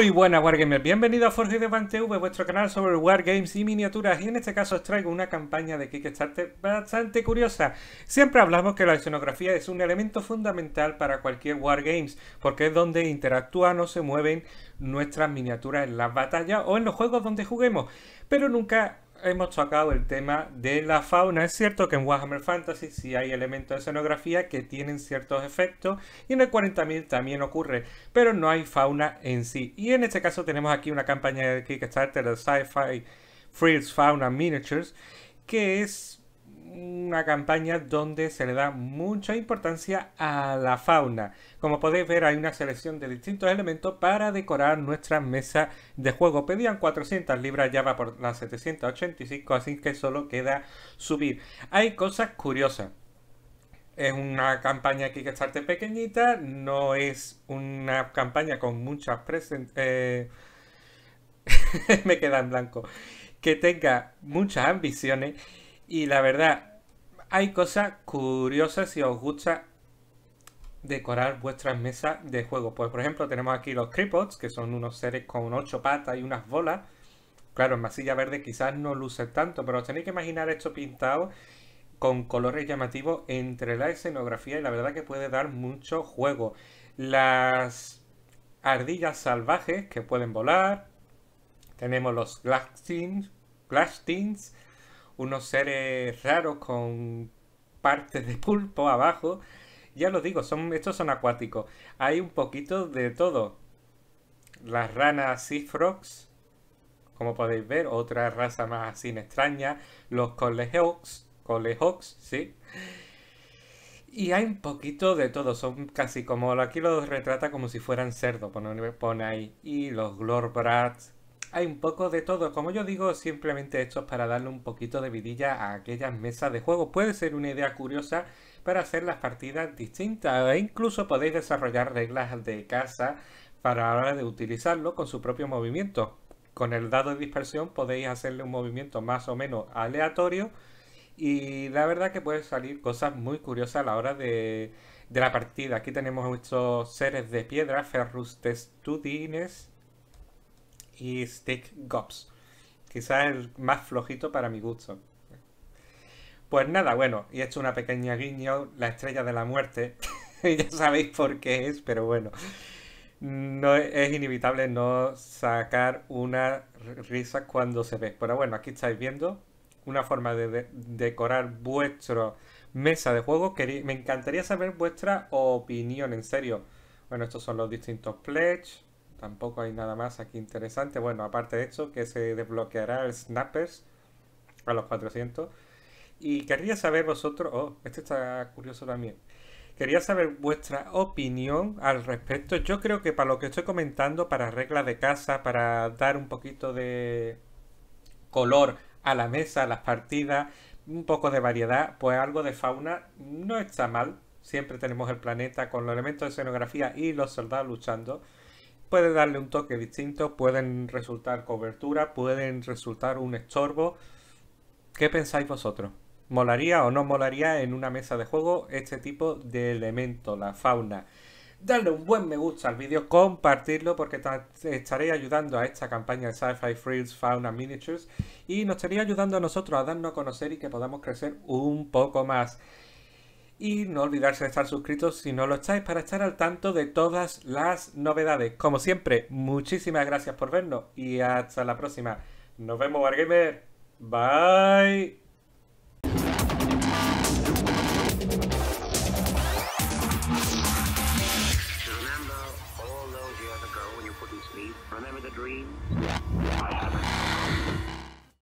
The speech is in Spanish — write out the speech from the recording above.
Muy buenas Wargamers, bienvenidos a Forge de Pan vuestro canal sobre Wargames y miniaturas y en este caso os traigo una campaña de Kickstarter bastante curiosa. Siempre hablamos que la escenografía es un elemento fundamental para cualquier Wargames porque es donde interactúan o se mueven nuestras miniaturas en las batallas o en los juegos donde juguemos, pero nunca hemos tocado el tema de la fauna. Es cierto que en Warhammer Fantasy sí hay elementos de escenografía que tienen ciertos efectos y en el 40.000 también ocurre, pero no hay fauna en sí. Y en este caso tenemos aquí una campaña de Kickstarter de Sci-Fi Frills Fauna Miniatures que es una campaña donde se le da mucha importancia a la fauna. Como podéis ver hay una selección de distintos elementos para decorar nuestra mesa de juego. Pedían 400 libras, ya va por las 785, así que solo queda subir. Hay cosas curiosas. Es una campaña que Kickstarter pequeñita, no es una campaña con muchas presencias. Eh, me queda en blanco. Que tenga muchas ambiciones y la verdad, hay cosas curiosas si os gusta decorar vuestras mesas de juego. Pues por ejemplo tenemos aquí los Creepots, que son unos seres con ocho patas y unas bolas. Claro, en masilla verde quizás no lucen tanto, pero os tenéis que imaginar esto pintado con colores llamativos entre la escenografía y la verdad que puede dar mucho juego. Las ardillas salvajes que pueden volar. Tenemos los Glastins, unos seres raros con partes de pulpo abajo. Ya lo digo, son, estos son acuáticos. Hay un poquito de todo. Las ranas Seafrogs. como podéis ver, otra raza más sin extraña. Los colehawks, colehawks, sí. Y hay un poquito de todo, son casi como aquí los retrata como si fueran cerdos, pone, pone ahí. Y los glorbrats, hay un poco de todo. Como yo digo, simplemente esto es para darle un poquito de vidilla a aquellas mesas de juego. Puede ser una idea curiosa para hacer las partidas distintas e incluso podéis desarrollar reglas de casa para la hora de utilizarlo con su propio movimiento. Con el dado de dispersión podéis hacerle un movimiento más o menos aleatorio y la verdad que pueden salir cosas muy curiosas a la hora de, la partida. Aquí tenemos estos seres de piedra, ferrustes, tudines y Stick Gops. Quizás el más flojito para mi gusto. Pues nada, bueno, y he hecho una pequeña guiño, la estrella de la muerte. ya sabéis por qué es, pero bueno. No es inevitable no sacar una risa cuando se ve. Pero bueno, aquí estáis viendo una forma de, decorar vuestro mesa de juego. me encantaría saber vuestra opinión, en serio. Bueno, estos son los distintos pledges. Tampoco hay nada más aquí interesante. Bueno, aparte de eso que se desbloqueará el Snappers a los 400. Y querría saber vosotros... Oh, este está curioso también. Quería saber vuestra opinión al respecto. Yo creo que para lo que estoy comentando, para reglas de casa, para dar un poquito de color a la mesa, a las partidas, un poco de variedad, pues algo de fauna no está mal. Siempre tenemos el planeta con los elementos de escenografía y los soldados luchando puede darle un toque distinto, pueden resultar cobertura, pueden resultar un estorbo. ¿Qué pensáis vosotros? ¿Molaría o no molaría en una mesa de juego este tipo de elemento, la fauna? Darle un buen me gusta al vídeo, compartirlo porque estaréis ayudando a esta campaña de Sci-Fi Frills Fauna Miniatures y nos estaría ayudando a nosotros a darnos a conocer y que podamos crecer un poco más y no olvidarse de estar suscritos si no lo estáis para estar al tanto de todas las novedades. Como siempre, muchísimas gracias por vernos y hasta la próxima. Nos vemos, Wargamer. Bye.